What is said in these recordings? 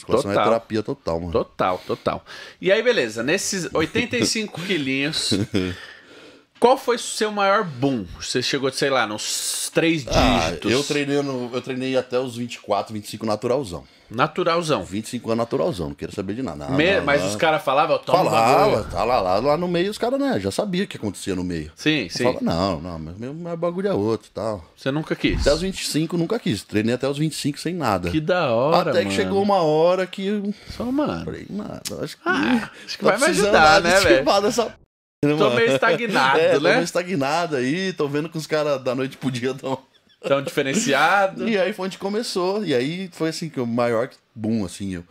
Musculação é total. é terapia total, mano. Total, total. E aí, beleza. Nesses 85 quilinhos. Qual foi o seu maior boom? Você chegou, sei lá, nos três ah, dígitos. Ah, eu, treinei no, eu treinei até os 24, 25 naturalzão. Naturalzão. 25 anos naturalzão, não quero saber de nada. Me, ah, mas os caras falavam, toma Falava, tá lá, lá, lá no meio, os caras né, já sabia o que acontecia no meio. Sim, eu sim. Falava, não, não, mas meu, meu bagulho é outro e tal. Você nunca quis? Até os 25 nunca quis. Treinei até os 25 sem nada. Que da hora, Até mano. que chegou uma hora que. Só, mano. Falei, mano, acho que. Ah, acho que tá vai me ajudar, né, velho? dessa Tô meio estagnado, é, né? Tô meio estagnado aí, tô vendo que os caras da noite pro dia tão... Tão diferenciado. e aí foi onde começou, e aí foi assim que o maior boom, assim, eu...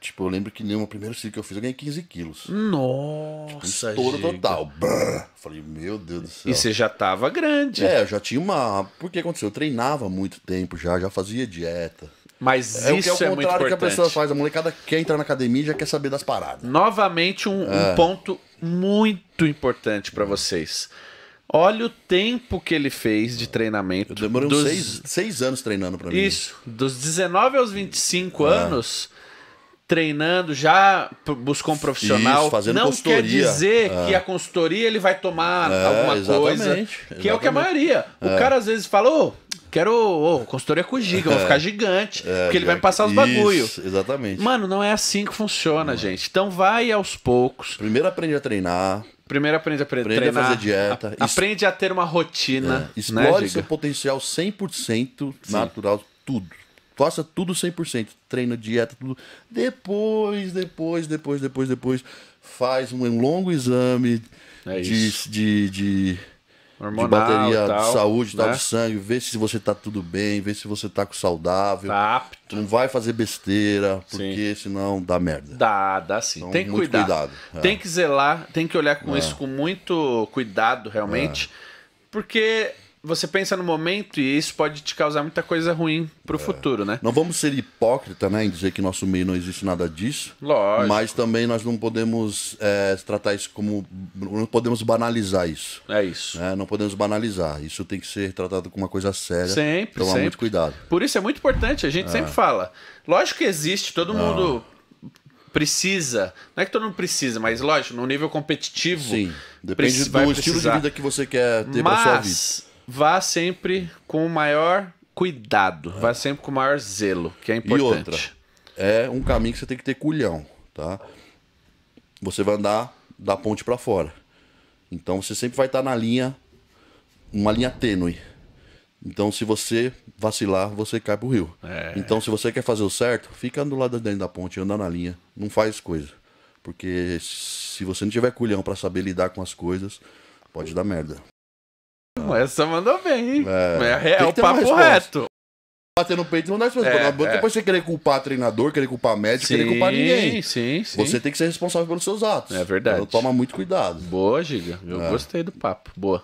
Tipo, eu lembro que no primeiro ciclo que eu fiz, eu ganhei 15 quilos. Nossa, tipo, um total. Brrr. Falei, meu Deus do céu. E você já tava grande. É, eu já tinha uma... Porque aconteceu, eu treinava muito tempo já, já fazia dieta. Mas é, é isso é, o é muito importante. É o que a pessoa faz. A molecada quer entrar na academia e já quer saber das paradas. Novamente, um, é. um ponto muito importante para vocês. Olha o tempo que ele fez de treinamento. Eu demorei dos... seis, seis anos treinando para mim. Isso. Dos 19 aos 25 é. Ah. anos, treinando, já buscou um profissional. Isso, fazendo Não consultoria. quer dizer ah. que a consultoria ele vai tomar é, alguma exatamente, coisa. Que é o que a maioria. O é. cara às vezes falou. Oh, Quero oh, consultoria com giga, é, vou ficar gigante, é, porque ele vai me passar os bagulho. exatamente. Mano, não é assim que funciona, não. gente. Então vai aos poucos. Primeiro aprende a treinar. Primeiro aprende a aprende treinar. Aprende a fazer dieta. A, aprende a ter uma rotina. É. Né, Explore né, seu potencial 100% natural, tudo. Faça tudo 100%. treina, dieta, tudo. Depois, depois, depois, depois, depois, faz um longo exame é de, de, de Hormonal, de bateria tal, de saúde, né? de sangue, vê se você tá tudo bem, vê se você tá com saudável. Tá apto. Não vai fazer besteira, porque sim. senão dá merda. Dá, dá sim. Então, tem que cuidar. Cuidado, é. Tem que zelar, tem que olhar com é. isso com muito cuidado, realmente. É. Porque você pensa no momento e isso pode te causar muita coisa ruim pro é. futuro, né? Não vamos ser hipócrita, né, em dizer que nosso meio não existe nada disso. Lógico. Mas também nós não podemos é, tratar isso como. Não podemos banalizar isso. É isso. Né, não podemos banalizar. Isso tem que ser tratado como uma coisa séria. Sempre. Tomar sempre. muito cuidado. Por isso é muito importante, a gente é. sempre fala. Lógico que existe, todo é. mundo precisa. Não é que todo mundo precisa, mas lógico, no nível competitivo. Sim. Depende do estilo de vida que você quer ter mas, pra sua vida vá sempre com o maior cuidado, é. vá sempre com o maior zelo, que é importante. E outra, é um caminho que você tem que ter culhão, tá? Você vai andar da ponte para fora. Então você sempre vai estar na linha, uma linha tênue. Então se você vacilar, você cai pro rio. É. Então se você quer fazer o certo, fica do lado dentro da ponte, anda na linha, não faz coisa. Porque se você não tiver culhão para saber lidar com as coisas, pode dar merda. Essa mandou bem, hein? É, é, é o papo reto. Bater no peito não dá resposta. É, é Depois é. você querer culpar treinador, querer culpar médico, sim, querer culpar ninguém. Sim, sim. Você tem que ser responsável pelos seus atos. É verdade. Então toma muito cuidado. Boa, Giga. Eu é. gostei do papo. Boa.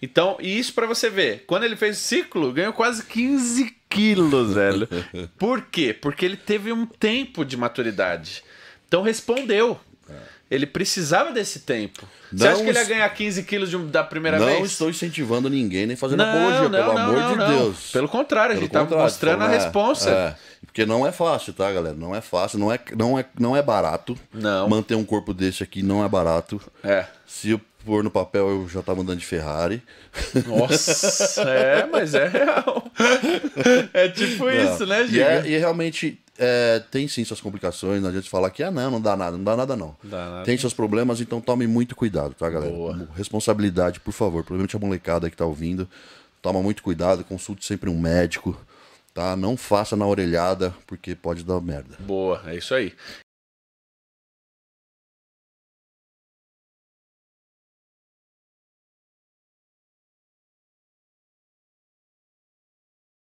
Então, e isso para você ver. Quando ele fez o ciclo, ganhou quase 15 quilos, velho. Por quê? Porque ele teve um tempo de maturidade. Então respondeu. É. Ele precisava desse tempo. Não, Você acha que ele ia ganhar 15 quilos de, da primeira não vez? Não estou incentivando ninguém, nem fazendo não, apologia, pelo amor de Deus. Pelo contrário, pelo a gente está mostrando então, a é, responsa. É. Porque não é fácil, tá, galera? Não é fácil, não é, não é, não é barato. Não. Manter um corpo desse aqui não é barato. É. Se eu pôr no papel, eu já tava tá andando de Ferrari. Nossa, é, mas é real. É tipo não. isso, né, gente? E, é, e é realmente é, tem sim suas complicações, não adianta falar que ah, não, não dá nada, não dá nada não. Dá nada. Tem seus problemas, então tome muito cuidado, tá, galera? Boa. Responsabilidade, por favor, provavelmente a molecada que tá ouvindo, toma muito cuidado, consulte sempre um médico, tá? Não faça na orelhada, porque pode dar merda. Boa, é isso aí.